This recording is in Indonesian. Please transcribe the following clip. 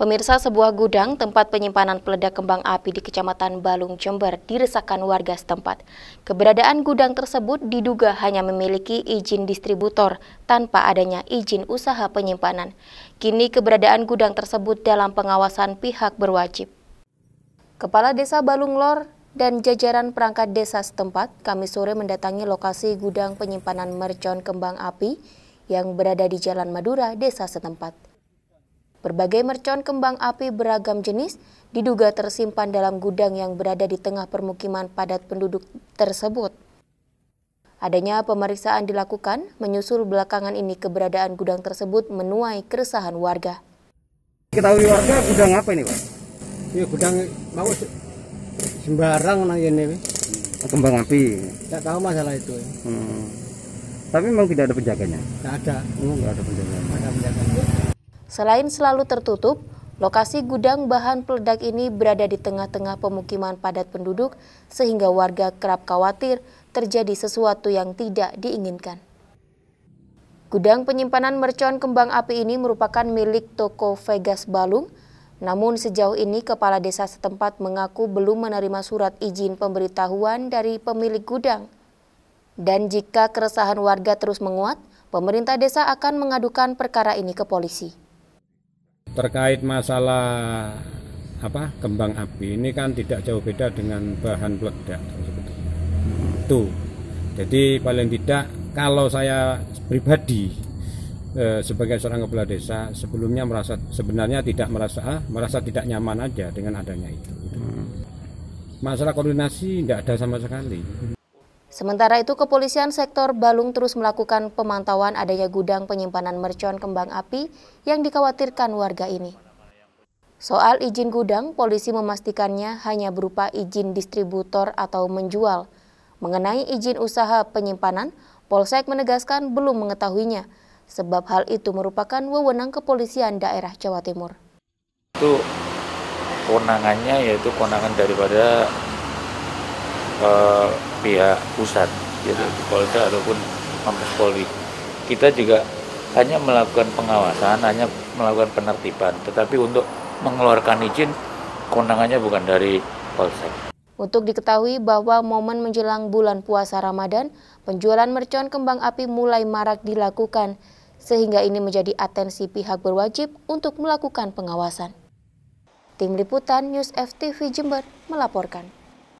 Pemirsa sebuah gudang tempat penyimpanan peledak kembang api di Kecamatan Balung Jember diresahkan warga setempat. Keberadaan gudang tersebut diduga hanya memiliki izin distributor tanpa adanya izin usaha penyimpanan. Kini keberadaan gudang tersebut dalam pengawasan pihak berwajib. Kepala Desa Balung Lor dan jajaran perangkat desa setempat kami sore mendatangi lokasi gudang penyimpanan mercon kembang api yang berada di Jalan Madura, desa setempat. Berbagai mercon kembang api beragam jenis diduga tersimpan dalam gudang yang berada di tengah permukiman padat penduduk tersebut. Adanya pemeriksaan dilakukan menyusul belakangan ini keberadaan gudang tersebut menuai keresahan warga. Ketahui warga gudang apa ini, Pak? Ya gudang mau sembarang nang ini. Kembang api. Tidak tahu masalah itu. Hmm. Tapi memang tidak ada penjaganya. Tidak ada. Tidak ada penjaganya. Tidak ada penjaganya. Selain selalu tertutup, lokasi gudang bahan peledak ini berada di tengah-tengah pemukiman padat penduduk sehingga warga kerap khawatir terjadi sesuatu yang tidak diinginkan. Gudang penyimpanan mercon kembang api ini merupakan milik toko Vegas Balung, namun sejauh ini kepala desa setempat mengaku belum menerima surat izin pemberitahuan dari pemilik gudang. Dan jika keresahan warga terus menguat, pemerintah desa akan mengadukan perkara ini ke polisi. Terkait masalah apa kembang api ini kan tidak jauh beda dengan bahan peledak Itu. Jadi paling tidak kalau saya pribadi eh, sebagai seorang kepala desa sebelumnya merasa sebenarnya tidak merasa ah, merasa tidak nyaman aja dengan adanya itu. Hmm. Masalah koordinasi tidak ada sama sekali. Sementara itu, kepolisian sektor Balung terus melakukan pemantauan adanya gudang penyimpanan mercon kembang api yang dikhawatirkan warga ini. Soal izin gudang, polisi memastikannya hanya berupa izin distributor atau menjual. Mengenai izin usaha penyimpanan, Polsek menegaskan belum mengetahuinya, sebab hal itu merupakan wewenang kepolisian daerah Jawa Timur. Itu kewenangannya yaitu kewenangan daripada eh, pihak pusat jadi gitu. di Polda ataupun Mabes Polri kita juga hanya melakukan pengawasan hanya melakukan penertiban tetapi untuk mengeluarkan izin kewenangannya bukan dari Polsek untuk diketahui bahwa momen menjelang bulan puasa Ramadan, penjualan mercon kembang api mulai marak dilakukan, sehingga ini menjadi atensi pihak berwajib untuk melakukan pengawasan. Tim Liputan News FTV Jember melaporkan.